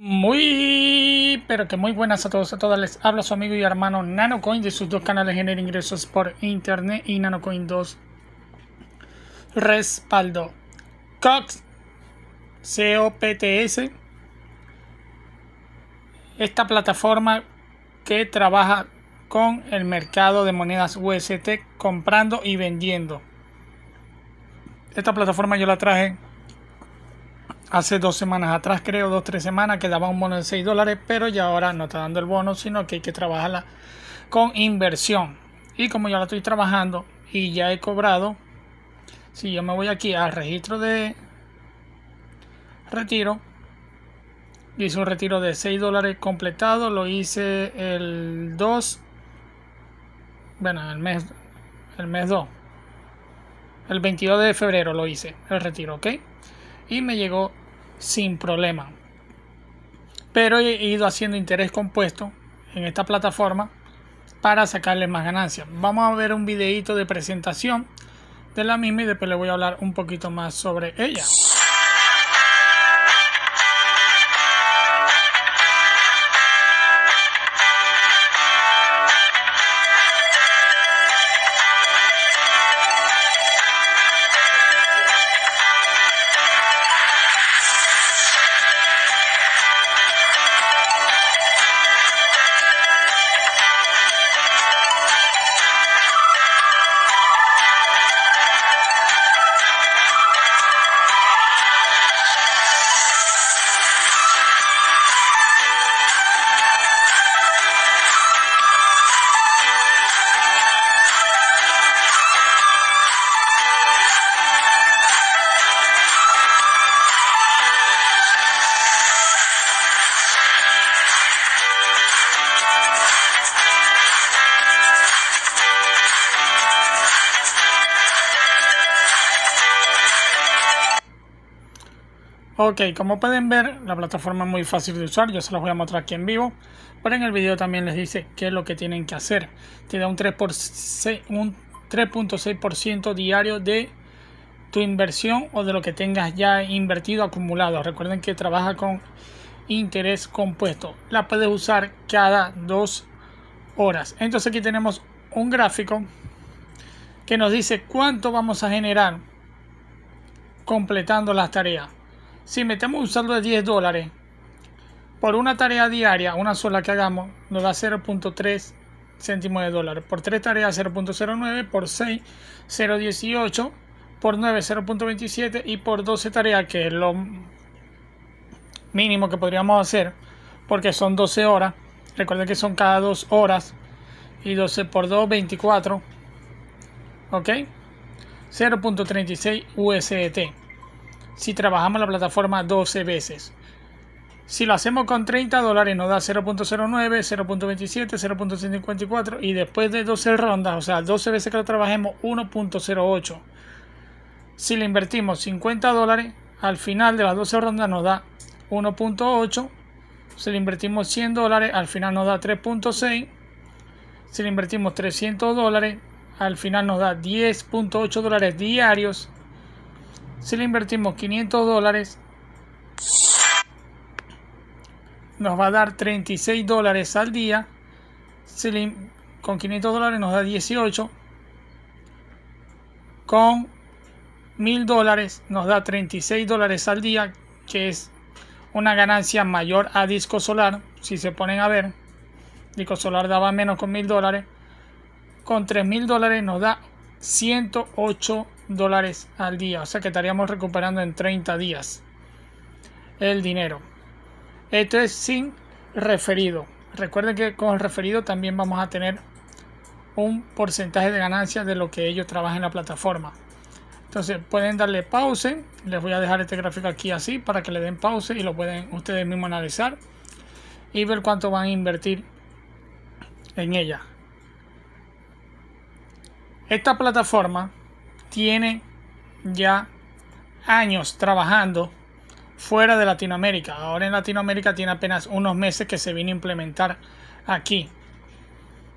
Muy, pero que muy buenas a todos, a todas. Les habla su amigo y hermano NanoCoin de sus dos canales Genera Ingresos por Internet y NanoCoin 2 Respaldo. COX, COPTS, esta plataforma que trabaja con el mercado de monedas UST comprando y vendiendo. Esta plataforma yo la traje hace dos semanas atrás, creo, dos, o tres semanas, que daba un bono de 6 dólares, pero ya ahora no está dando el bono, sino que hay que trabajarla con inversión. Y como ya la estoy trabajando y ya he cobrado, si yo me voy aquí al registro de retiro, hice un retiro de 6 dólares completado, lo hice el 2, bueno, el mes, el mes 2, el 22 de febrero lo hice, el retiro, ¿ok? y me llegó sin problema. Pero he ido haciendo interés compuesto en esta plataforma para sacarle más ganancias. Vamos a ver un videito de presentación de la misma y después le voy a hablar un poquito más sobre ella. Ok, como pueden ver, la plataforma es muy fácil de usar, yo se los voy a mostrar aquí en vivo, pero en el video también les dice qué es lo que tienen que hacer. Te da un 3.6% diario de tu inversión o de lo que tengas ya invertido, acumulado. Recuerden que trabaja con interés compuesto. La puedes usar cada dos horas. Entonces aquí tenemos un gráfico que nos dice cuánto vamos a generar completando las tareas si metemos un saldo de 10 dólares por una tarea diaria, una sola que hagamos, nos da 0.3 céntimos de dólar. Por 3 tareas 0.09, por 6 0.18, por 9 0.27 y por 12 tareas, que es lo mínimo que podríamos hacer, porque son 12 horas. Recuerden que son cada 2 horas y 12 por 2, 24. ¿Ok? 0.36 USDT si trabajamos la plataforma 12 veces. Si lo hacemos con 30 dólares nos da 0.09, 0.27, 0.54 y después de 12 rondas, o sea, 12 veces que lo trabajemos, 1.08. Si le invertimos 50 dólares, al final de las 12 rondas nos da 1.8. Si le invertimos 100 dólares, al final nos da 3.6. Si le invertimos 300 dólares, al final nos da 10.8 dólares diarios si le invertimos 500 dólares, nos va a dar 36 dólares al día. Si le, con 500 dólares nos da 18. Con 1000 dólares nos da 36 dólares al día, que es una ganancia mayor a disco solar. Si se ponen a ver, disco solar daba menos con 1000 dólares. Con 3000 dólares nos da 108 dólares al día. O sea que estaríamos recuperando en 30 días el dinero. Esto es sin referido. Recuerden que con el referido también vamos a tener un porcentaje de ganancia de lo que ellos trabajan en la plataforma. Entonces pueden darle pause. Les voy a dejar este gráfico aquí así para que le den pause y lo pueden ustedes mismos analizar y ver cuánto van a invertir en ella. Esta plataforma tiene ya años trabajando fuera de Latinoamérica. Ahora en Latinoamérica tiene apenas unos meses que se viene a implementar aquí.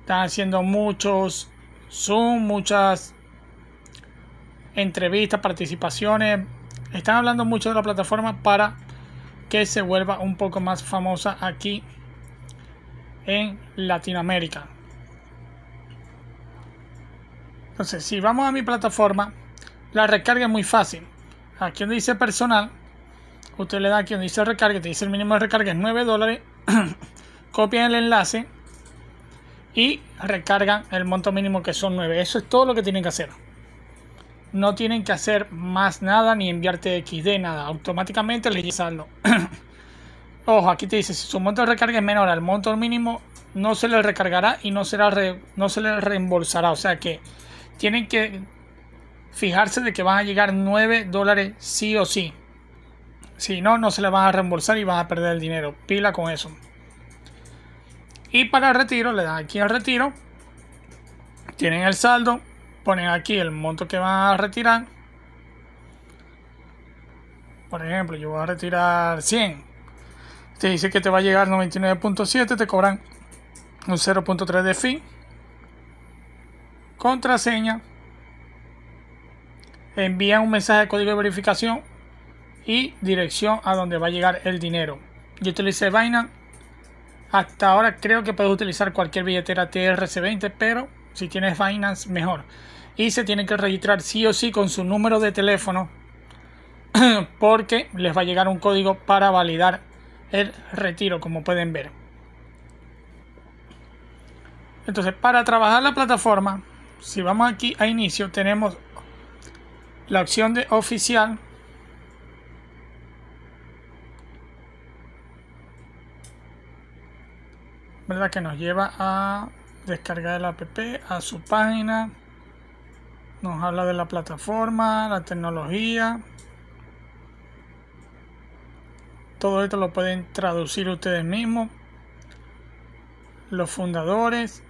Están haciendo muchos Zoom, muchas entrevistas, participaciones. Están hablando mucho de la plataforma para que se vuelva un poco más famosa aquí en Latinoamérica. Entonces, si vamos a mi plataforma, la recarga es muy fácil. Aquí donde dice personal, usted le da aquí donde dice recarga, te dice el mínimo de recarga es 9 dólares. copian el enlace y recargan el monto mínimo que son 9. Eso es todo lo que tienen que hacer. No tienen que hacer más nada ni enviarte XD, nada. Automáticamente le Ojo, aquí te dice, si su monto de recarga es menor al monto mínimo, no se le recargará y no, será no se le reembolsará. O sea que tienen que fijarse de que van a llegar 9 dólares sí o sí. Si no, no se le va a reembolsar y van a perder el dinero. Pila con eso. Y para el retiro, le dan aquí al retiro. Tienen el saldo. Ponen aquí el monto que van a retirar. Por ejemplo, yo voy a retirar 100. Te dice que te va a llegar 99.7. Te cobran un 0.3 de fin contraseña, envía un mensaje de código de verificación y dirección a donde va a llegar el dinero. Yo utilicé Binance. Hasta ahora creo que puedes utilizar cualquier billetera TRC20, pero si tienes Binance, mejor. Y se tiene que registrar sí o sí con su número de teléfono porque les va a llegar un código para validar el retiro, como pueden ver. Entonces, para trabajar la plataforma, si vamos aquí a inicio tenemos la opción de oficial verdad que nos lleva a descargar el app a su página nos habla de la plataforma la tecnología todo esto lo pueden traducir ustedes mismos los fundadores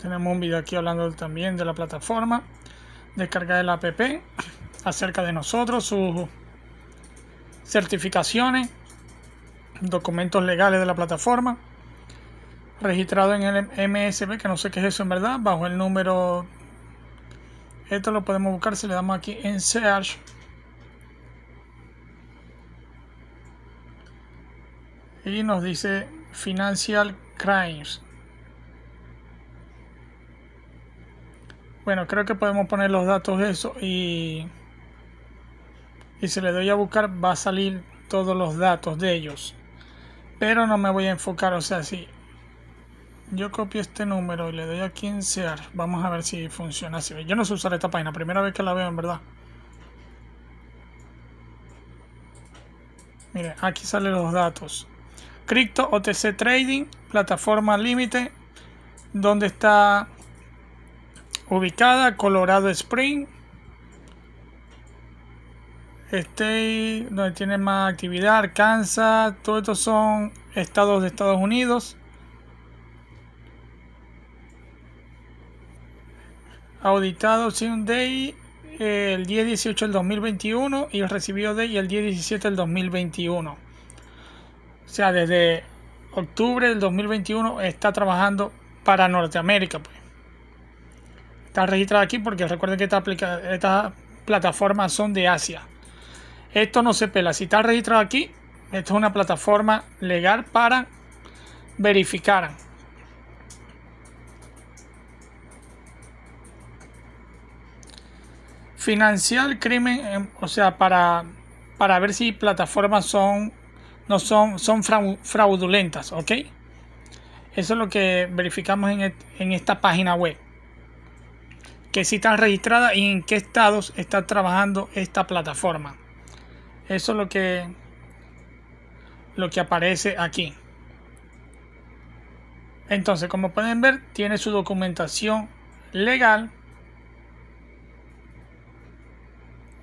tenemos un video aquí hablando también de la plataforma, descargar el app, acerca de nosotros, sus certificaciones, documentos legales de la plataforma, registrado en el MSB, que no sé qué es eso en verdad, bajo el número... Esto lo podemos buscar si le damos aquí en Search. Y nos dice Financial Crimes. Bueno, creo que podemos poner los datos eso y, y si le doy a buscar va a salir todos los datos de ellos. Pero no me voy a enfocar, o sea, si yo copio este número y le doy a 15, vamos a ver si funciona Yo no sé usar esta página, primera vez que la veo en verdad. Miren, aquí salen los datos. Crypto OTC Trading, plataforma límite, donde está ubicada Colorado Spring. State, donde tiene más actividad, Arkansas, todos estos son estados de Estados Unidos. Auditado day eh, el 10-18 del 2021 y recibió de el 10-17 del 2021. O sea, desde octubre del 2021 está trabajando para Norteamérica. Pues. Está registrado aquí porque recuerden que estas plataformas son de Asia. Esto no se pela. Si está registrado aquí, esto es una plataforma legal para verificar. Financiar crimen, em, o sea, para, para ver si plataformas son no son, son fraudulentas, ¿ok? Eso es lo que verificamos en esta página web que si están registradas y en qué estados está trabajando esta plataforma. Eso es lo que, lo que aparece aquí. Entonces, como pueden ver, tiene su documentación legal.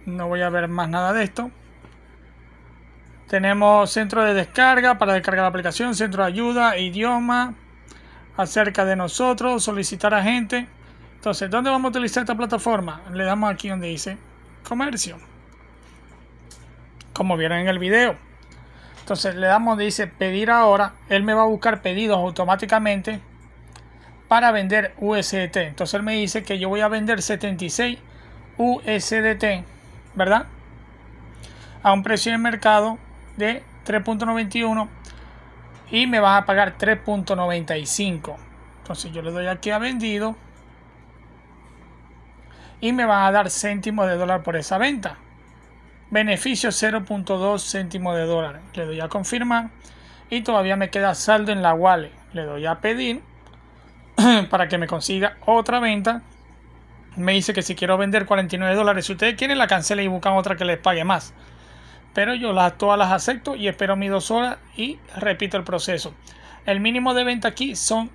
No voy a ver más nada de esto. Tenemos centro de descarga para descargar la aplicación, centro de ayuda, idioma, acerca de nosotros, solicitar a gente entonces, ¿dónde vamos a utilizar esta plataforma? Le damos aquí donde dice comercio. Como vieron en el video. Entonces le damos donde dice pedir ahora. Él me va a buscar pedidos automáticamente para vender USDT. Entonces él me dice que yo voy a vender 76 USDT, ¿verdad? A un precio de mercado de 3.91 y me va a pagar 3.95. Entonces yo le doy aquí a vendido y me van a dar céntimos de dólar por esa venta. Beneficio 0.2 céntimos de dólar. Le doy a confirmar y todavía me queda saldo en la wallet. Le doy a pedir para que me consiga otra venta. Me dice que si quiero vender 49 dólares, si ustedes quieren la cancelen y buscan otra que les pague más. Pero yo las, todas las acepto y espero mis dos horas y repito el proceso. El mínimo de venta aquí son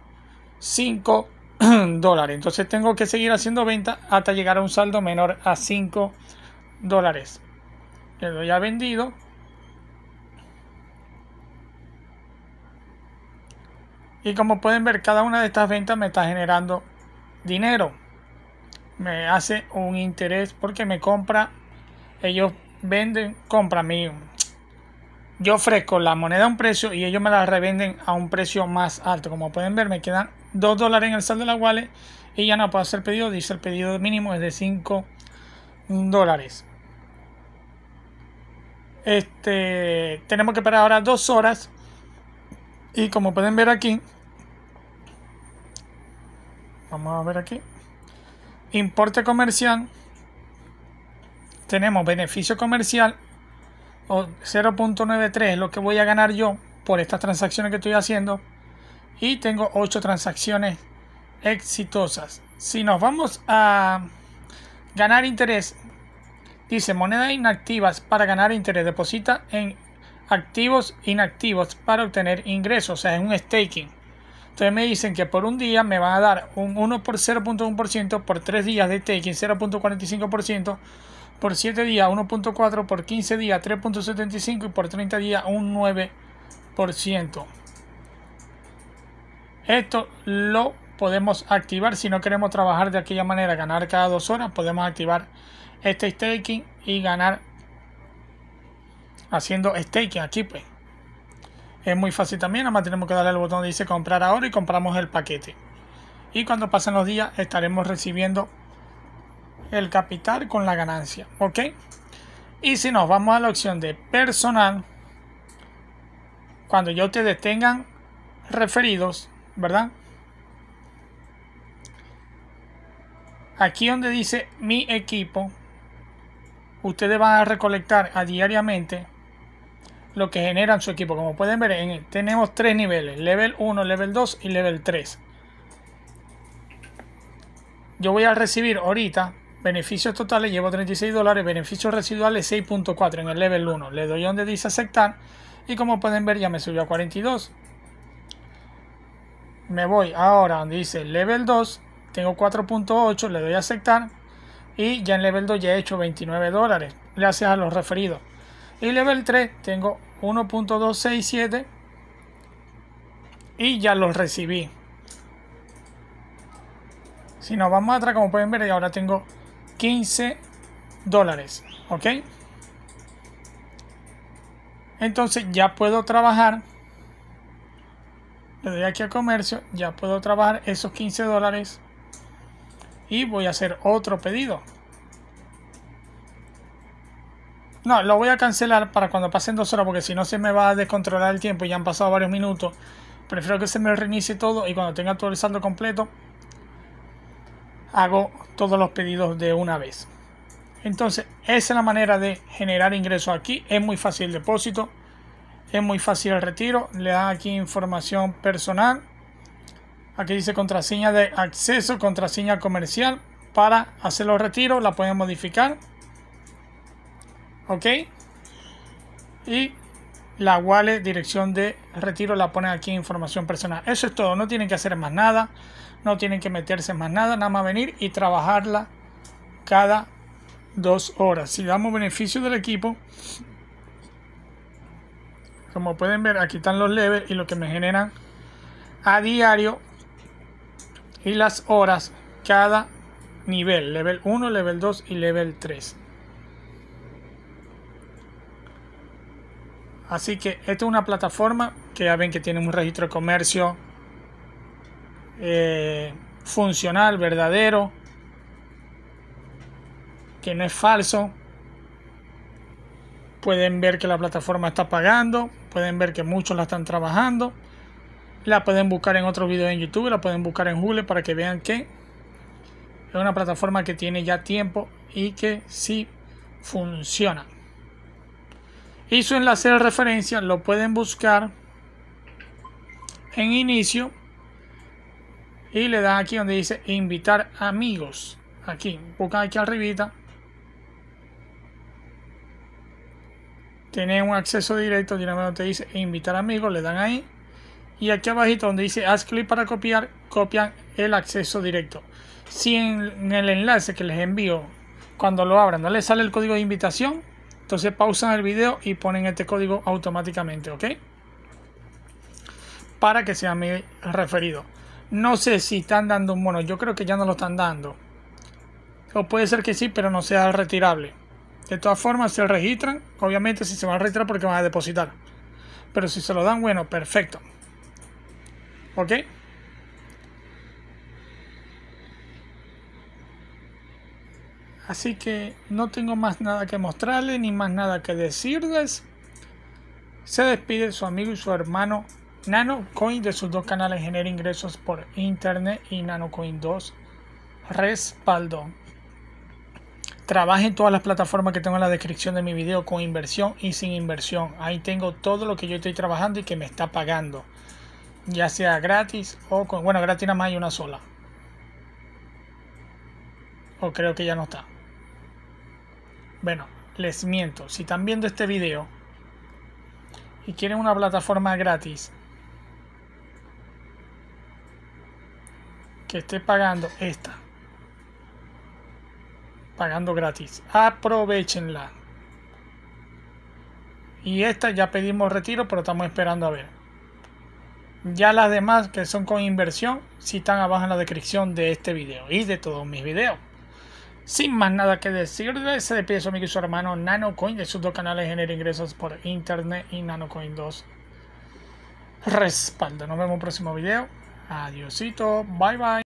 5 dólares. Entonces tengo que seguir haciendo ventas hasta llegar a un saldo menor a 5 dólares. Le doy vendido. Y como pueden ver, cada una de estas ventas me está generando dinero. Me hace un interés porque me compra. Ellos venden, compran mí. Yo ofrezco la moneda a un precio y ellos me la revenden a un precio más alto. Como pueden ver, me quedan 2 dólares en el saldo de la wallet y ya no puedo hacer pedido. Dice el pedido mínimo es de 5 dólares. Este, tenemos que esperar ahora 2 horas. Y como pueden ver aquí, vamos a ver aquí, importe comercial, tenemos beneficio comercial, o 0.93 es lo que voy a ganar yo por estas transacciones que estoy haciendo y tengo 8 transacciones exitosas. Si nos vamos a ganar interés, dice monedas inactivas para ganar interés, deposita en activos inactivos para obtener ingresos, o sea, en un staking. Entonces me dicen que por un día me van a dar un 1 por 0.1%, por 3 días de staking 0.45%, por 7 días 1.4, por 15 días 3.75 y por 30 días un 9%. Esto lo podemos activar si no queremos trabajar de aquella manera, ganar cada dos horas, podemos activar este staking y ganar haciendo staking aquí pues. Es muy fácil también, además tenemos que darle al botón que dice comprar ahora y compramos el paquete. Y cuando pasen los días estaremos recibiendo el capital con la ganancia, ¿ok? Y si nos vamos a la opción de personal, cuando yo ustedes tengan referidos, ¿verdad? Aquí donde dice mi equipo, ustedes van a recolectar a diariamente lo que generan su equipo. Como pueden ver, tenemos tres niveles, level 1, level 2 y level 3. Yo voy a recibir ahorita beneficios totales, llevo 36 dólares, beneficios residuales 6.4 en el level 1. Le doy donde dice aceptar y como pueden ver ya me subió a 42 me voy ahora donde dice level 2, tengo 4.8, le doy a aceptar y ya en level 2 ya he hecho 29 dólares gracias a los referidos. Y level 3 tengo 1.267 y ya los recibí. Si nos vamos atrás, como pueden ver, y ahora tengo 15 dólares, ¿ok? Entonces ya puedo trabajar le doy aquí a comercio, ya puedo trabajar esos 15 dólares y voy a hacer otro pedido. No, lo voy a cancelar para cuando pasen dos horas porque si no se me va a descontrolar el tiempo, Y ya han pasado varios minutos. Prefiero que se me reinicie todo y cuando tenga todo el saldo completo hago todos los pedidos de una vez. Entonces, esa es la manera de generar ingresos aquí. Es muy fácil el depósito. Es muy fácil el retiro. Le dan aquí información personal. Aquí dice contraseña de acceso, contraseña comercial. Para hacer los retiros la pueden modificar. Ok. Y la wallet, dirección de retiro, la pone aquí información personal. Eso es todo. No tienen que hacer más nada. No tienen que meterse más nada. Nada más venir y trabajarla cada dos horas. Si damos beneficio del equipo, como pueden ver, aquí están los levels y lo que me generan a diario y las horas cada nivel, level 1, level 2 y level 3. Así que esta es una plataforma que ya ven que tiene un registro de comercio eh, funcional, verdadero, que no es falso. Pueden ver que la plataforma está pagando, Pueden ver que muchos la están trabajando. La pueden buscar en otro videos en YouTube, la pueden buscar en Google para que vean que es una plataforma que tiene ya tiempo y que sí funciona. Y su enlace de referencia lo pueden buscar en inicio y le dan aquí donde dice invitar amigos. Aquí, buscan aquí arribita Tiene un acceso directo, directamente te dice invitar amigos, le dan ahí. Y aquí abajito donde dice haz clic para copiar, copian el acceso directo. Si en el enlace que les envío, cuando lo abran, no les sale el código de invitación, entonces pausan el video y ponen este código automáticamente, ¿ok? Para que sea mi referido. No sé si están dando un mono, yo creo que ya no lo están dando. O puede ser que sí, pero no sea retirable. De todas formas, se registran. Obviamente, si se van a registrar porque van a depositar. Pero si se lo dan, bueno, perfecto. ¿Ok? Así que no tengo más nada que mostrarles ni más nada que decirles. Se despide su amigo y su hermano NanoCoin de sus dos canales Genera Ingresos por Internet y NanoCoin 2 Respaldo. Trabaje en todas las plataformas que tengo en la descripción de mi video con inversión y sin inversión. Ahí tengo todo lo que yo estoy trabajando y que me está pagando. Ya sea gratis o con... Bueno, gratis nada más hay una sola. O creo que ya no está. Bueno, les miento. Si están viendo este video y quieren una plataforma gratis que esté pagando esta pagando gratis. Aprovechenla. Y esta ya pedimos retiro, pero estamos esperando a ver. Ya las demás que son con inversión, si están abajo en la descripción de este vídeo y de todos mis vídeos Sin más nada que decir, se despide su amigo y su hermano NanoCoin de sus dos canales Genera Ingresos por Internet y NanoCoin 2 Respaldo. Nos vemos en un próximo video. adiósito, Bye bye.